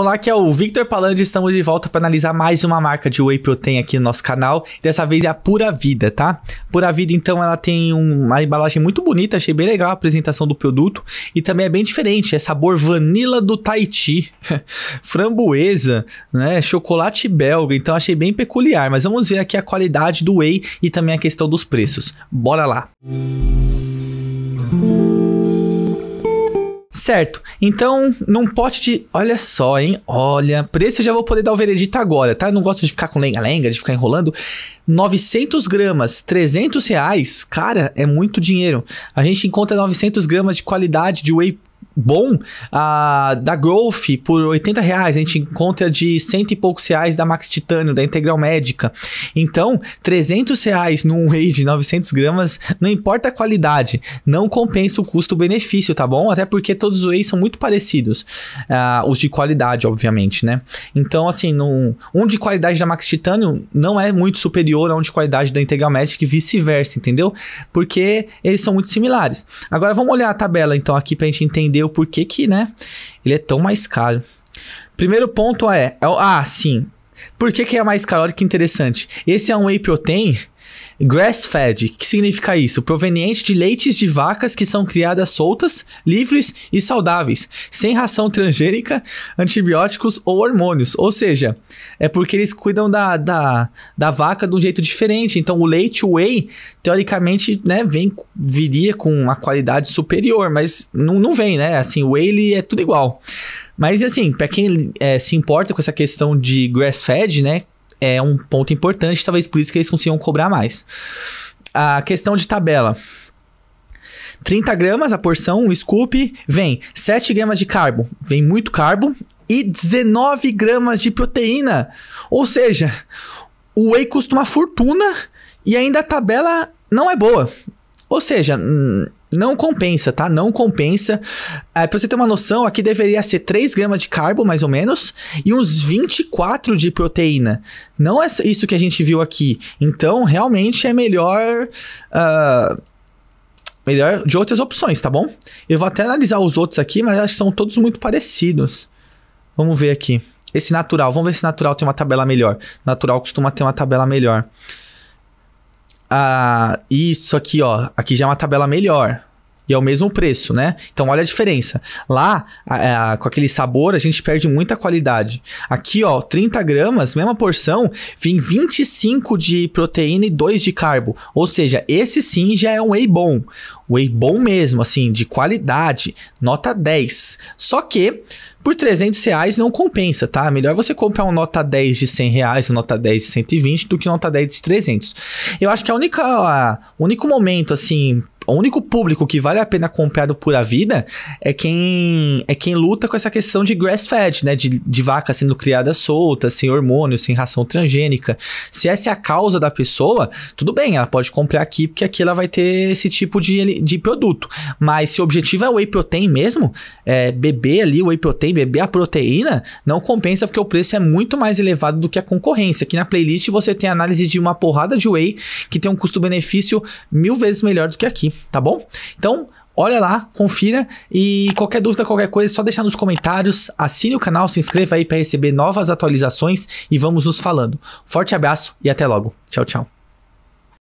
Olá, aqui é o Victor Palandi, estamos de volta para analisar mais uma marca de whey protein aqui no nosso canal. Dessa vez é a Pura Vida, tá? Pura Vida, então, ela tem uma embalagem muito bonita, achei bem legal a apresentação do produto e também é bem diferente, é sabor vanila do Tahiti, framboesa, né, chocolate belga, então achei bem peculiar, mas vamos ver aqui a qualidade do whey e também a questão dos preços. Bora lá. Música Certo. Então, num pote de. Olha só, hein? Olha. Preço eu já vou poder dar o veredito agora, tá? Eu não gosto de ficar com lenga-lenga, de ficar enrolando. 900 gramas, 300 reais. Cara, é muito dinheiro. A gente encontra 900 gramas de qualidade de whey bom a, da Growth por 80 reais, a gente encontra de cento e poucos reais da Max Titânio, da Integral Médica. Então, 300 reais num whey de 900 gramas, não importa a qualidade, não compensa o custo-benefício, tá bom? Até porque todos os wheys são muito parecidos, uh, os de qualidade, obviamente, né? Então, assim, num, um de qualidade da Max Titânio não é muito superior a um de qualidade da Integral Médica e vice-versa, entendeu? Porque eles são muito similares. Agora, vamos olhar a tabela, então, aqui pra gente entender entender o porquê que, né, ele é tão mais caro. Primeiro ponto é, é ah, sim, por que, que é mais caro? Olha que interessante. Esse é um whey protein Grass-fed, que significa isso? Proveniente de leites de vacas que são criadas soltas, livres e saudáveis, sem ração transgênica, antibióticos ou hormônios. Ou seja, é porque eles cuidam da, da, da vaca de um jeito diferente. Então, o leite whey, teoricamente, né, vem, viria com uma qualidade superior, mas não, não vem, né? Assim, o whey ele é tudo igual. Mas, assim, para quem é, se importa com essa questão de grass-fed, né? é um ponto importante, talvez por isso que eles consigam cobrar mais. A questão de tabela. 30 gramas a porção, um scoop, vem 7 gramas de carbo, vem muito carbo, e 19 gramas de proteína. Ou seja, o whey custa uma fortuna e ainda a tabela não é boa. Ou seja, hum, não compensa, tá? Não compensa. É, pra você ter uma noção, aqui deveria ser 3 gramas de carbo, mais ou menos, e uns 24 de proteína. Não é isso que a gente viu aqui. Então, realmente é melhor. Uh, melhor de outras opções, tá bom? Eu vou até analisar os outros aqui, mas acho que são todos muito parecidos. Vamos ver aqui. Esse natural, vamos ver se natural tem uma tabela melhor. Natural costuma ter uma tabela melhor ah, isso aqui, ó, aqui já é uma tabela melhor. E é o mesmo preço, né? Então olha a diferença. Lá, a, é, a, com aquele sabor, a gente perde muita qualidade. Aqui, ó, 30 gramas, mesma porção, vem 25 de proteína e 2 de carbo. Ou seja, esse sim já é um whey bom. Whey bom mesmo, assim, de qualidade, nota 10. Só que por 300 reais não compensa, tá? Melhor você comprar um nota 10 de 100 reais, um nota 10 de 120 do que um nota 10 de 300. Eu acho que a única, a único momento, assim, o único público que vale a pena comprar do Pura Vida é quem é quem luta com essa questão de grass-fed, né? De, de vaca sendo criada solta, sem hormônio, sem ração transgênica. Se essa é a causa da pessoa, tudo bem, ela pode comprar aqui, porque aqui ela vai ter esse tipo de, de, produto. Mas se o objetivo é whey protein mesmo, é, beber ali o whey protein, beber a proteína, não compensa porque o preço é muito mais elevado do que a concorrência. Aqui na playlist você tem análise de uma porrada de whey que tem um custo-benefício mil vezes melhor do que aqui, tá bom? Então, olha lá, confira e qualquer dúvida, qualquer coisa, é só deixar nos comentários, assine o canal, se inscreva aí para receber novas atualizações e vamos nos falando. Forte abraço e até logo. Tchau, tchau.